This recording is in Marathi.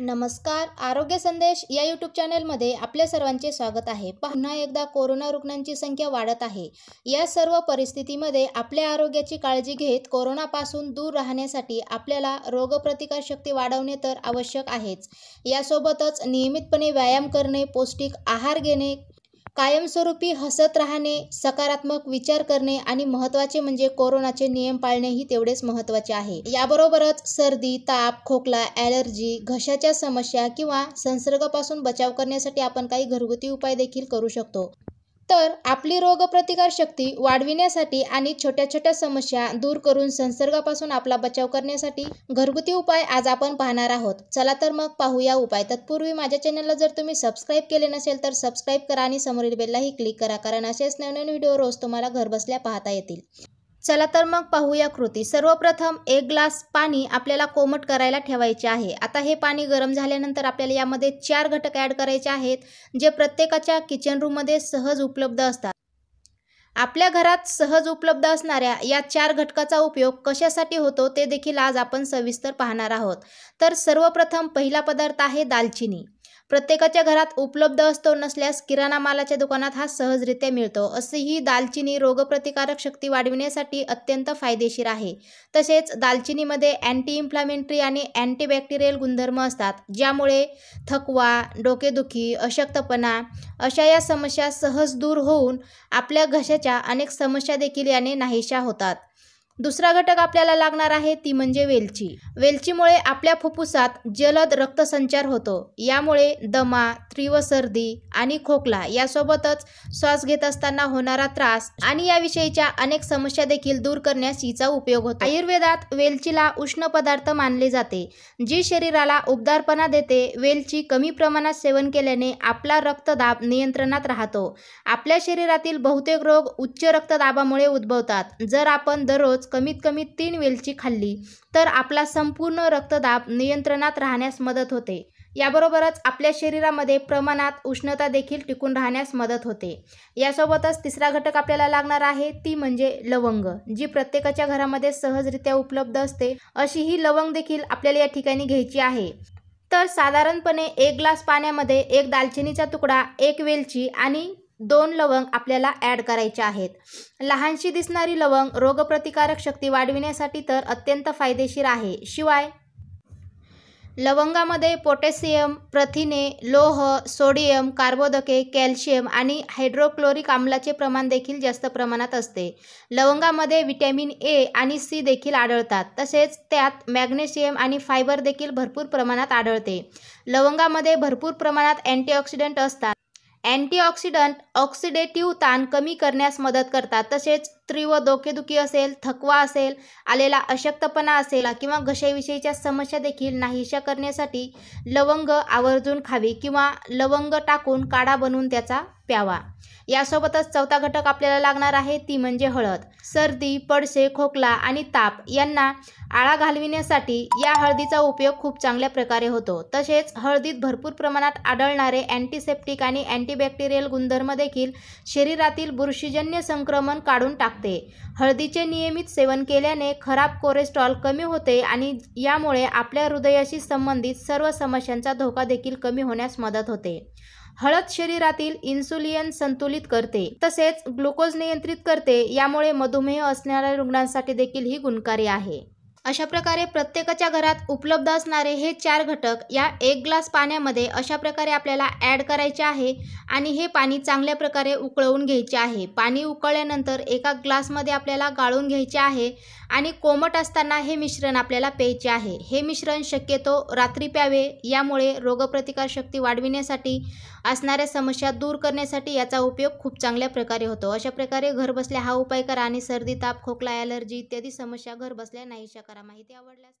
नमस्कार आरोग्य संदेश या यूट्यूब चॅनेलमध्ये आपल्या सर्वांचे स्वागत आहे पुन्हा एकदा कोरोना रुग्णांची संख्या वाढत आहे या सर्व परिस्थितीमध्ये आपल्या आरोग्याची काळजी घेत कोरोनापासून दूर राहण्यासाठी आपल्याला रोगप्रतिकारशक्ती वाढवणे तर आवश्यक आहेच यासोबतच नियमितपणे व्यायाम करणे पौष्टिक आहार घेणे कायमस्वरूपी हसत राहणे सकारात्मक विचार करणे आणि महत्वाचे म्हणजे कोरोनाचे नियम पाळणे ही तेवढेच महत्त्वाचे आहे याबरोबरच सर्दी ताप खोकला ॲलर्जी घशाच्या समस्या किंवा संसर्गापासून बचाव करण्यासाठी आपण काही घरगुती उपाय देखील करू शकतो तर आपली रोगप्रतिकारशक्ती वाढविण्यासाठी आणि छोट्या छोट्या समस्या दूर करून संसर्गापासून आपला बचाव करण्यासाठी घरगुती उपाय आज आपण पाहणार आहोत चला तर मग पाहूया उपाय तत्पूर्वी माझ्या चॅनलला जर तुम्ही सबस्क्राईब केले नसेल तर सबस्क्राईब करा आणि समोरील बेललाही क्लिक करा कारण असेच नवनवीन व्हिडिओ रोज तुम्हाला घरबसल्या पाहता येतील चला तर मग पाहूया कृती सर्वप्रथम एक ग्लास पाणी आपल्याला कोमट करायला ठेवायचे आहे आता हे पाणी गरम झाल्यानंतर आपल्याला यामध्ये चार घटक ॲड करायचे आहेत जे प्रत्येकाच्या किचन रूममध्ये सहज उपलब्ध असतात आपल्या घरात सहज उपलब्ध असणाऱ्या या चार घटकाचा उपयोग कशासाठी होतो ते देखील आज आपण सविस्तर पाहणार आहोत तर सर्वप्रथम पहिला पदार्थ आहे दालचिनी प्रत्येकाच्या घरात उपलब्ध असतो नसल्यास किराणा मालाच्या दुकानात हा सहजरित्या मिळतो असे दालचिनी रोगप्रतिकारक शक्ती वाढविण्यासाठी अत्यंत फायदेशीर आहे तसेच दालचिनीमध्ये अँटी इन्फ्लामेंटरी आणि अँटीबॅक्टेरियल गुणधर्म असतात ज्यामुळे थकवा डोकेदुखी अशक्तपणा अशा या समस्या सहज दूर होऊन आपल्या घशाच्या अनेक समस्या देखील याने नाहीशा होतात दुसरा घटक आपल्याला लागणार आहे ती म्हणजे वेलची वेलचीमुळे आपल्या फुफ्फुसात जलद रक्तसंचार होतो यामुळे दमा तीव्र सर्दी आणि खोकला यासोबतच श्वास घेत असताना होणारा त्रास आणि याविषयीच्या अनेक समस्या देखील दूर करण्यास हिचा उपयोग होतो आयुर्वेदात वेलचीला उष्ण पदार्थ मानले जाते जी शरीराला उबदारपणा देते वेलची कमी प्रमाणात सेवन केल्याने आपला रक्तदाब नियंत्रणात राहतो आपल्या शरीरातील बहुतेक रोग उच्च रक्तदाबामुळे उद्भवतात जर आपण दररोज कमीत कमी तीन वेलची खाल्ली तर आपला संपूर्ण रक्तदाब नियंत्रणात राहण्यास मदत होते याबरोबरच आपल्या शरीरामध्ये प्रमाणात उष्णता देखील टिकून राहण्यास मदत होते यासोबतच तिसरा घटक आपल्याला लागणार आहे ती म्हणजे लवंग जी प्रत्येकाच्या घरामध्ये सहजरित्या उपलब्ध असते अशी ही लवंग देखील आपल्याला या ठिकाणी घ्यायची आहे तर साधारणपणे एक ग्लास पाण्यामध्ये एक दालचिनीचा तुकडा एक वेलची आणि दोन लवंग आपल्याला ॲड करायचे आहेत लहानशी दिसणारी लवंग रोगप्रतिकारक शक्ती वाढविण्यासाठी तर अत्यंत फायदेशीर आहे शिवाय लवंगामध्ये पोटॅशियम प्रथिने लोह सोडियम कार्बोदके कॅल्शियम आणि हायड्रोक्लोरिक आम्लाचे प्रमाण देखील जास्त प्रमाणात असते लवंगामध्ये व्हिटॅमिन ए आणि सी देखील आढळतात तसेच त्यात मॅग्नेशियम आणि फायबर देखील भरपूर प्रमाणात आढळते लवंगामध्ये भरपूर प्रमाणात अँटीऑक्सिडंट असतात अँटीऑक्सिडंट ऑक्सिडेटिव्ह ताण कमी करण्यास मदत करतात तसेच स्त्रीव डोकेदुखी असेल थकवा असेल आलेला अशक्तपणा असेल किंवा घशाविषयीच्या समस्या देखील नाहीशा करण्यासाठी लवंग आवर्जून खावी किंवा लवंग टाकून काढा बनवून त्याचा प्यावा यासोबतच चौथा घटक आपल्याला लागणार आहे ती म्हणजे हळद सर्दी पडसे खोकला आणि ताप यांना आळा घालविण्यासाठी या हळदीचा उपयोग खूप चांगल्या प्रकारे होतो तसेच हळदीत भरपूर प्रमाणात आढळणारे अँटीसेप्टिक आणि अँटीबॅक्टेरियल गुणधर्म देखील शरीरातील बुरशीजन्य संक्रमण काढून टाक लागते हळदीचे नियमित सेवन केल्याने खराब कोलेस्ट्रॉल कमी होते आणि यामुळे आपल्या हृदयाशी संबंधित सर्व समस्यांचा धोका देखील कमी होण्यास मदत होते हळद शरीरातील इन्सुलिन संतुलित करते तसेच ग्लुकोज नियंत्रित करते यामुळे मधुमेह असणाऱ्या रुग्णांसाठी देखील ही गुणकारी आहे अशा प्रकारे प्रत्येकाच्या घरात उपलब्ध असणारे हे चार घटक या एक ग्लास पाण्यामध्ये अशा प्रकारे आपल्याला ॲड करायचे आहे आणि हे पाणी चांगल्या प्रकारे उकळवून घ्यायचे आहे पाणी उकळल्यानंतर एका ग्लासमध्ये आपल्याला गाळून घ्यायचे आहे आणि कोमट असताना हे मिश्रण आपल्याला प्यायचे आहे हे मिश्रण शक्यतो रात्री प्यावे यामुळे रोगप्रतिकारशक्ती वाढविण्यासाठी असणाऱ्या समस्या दूर करण्यासाठी याचा उपयोग खूप चांगल्या प्रकारे होतो अशा प्रकारे घरबसल्या हा उपाय करा आणि सर्दी ताप खोकला ॲलर्जी इत्यादी समस्या घरबसल्या नाहीशा करा माहिती आवडल्यास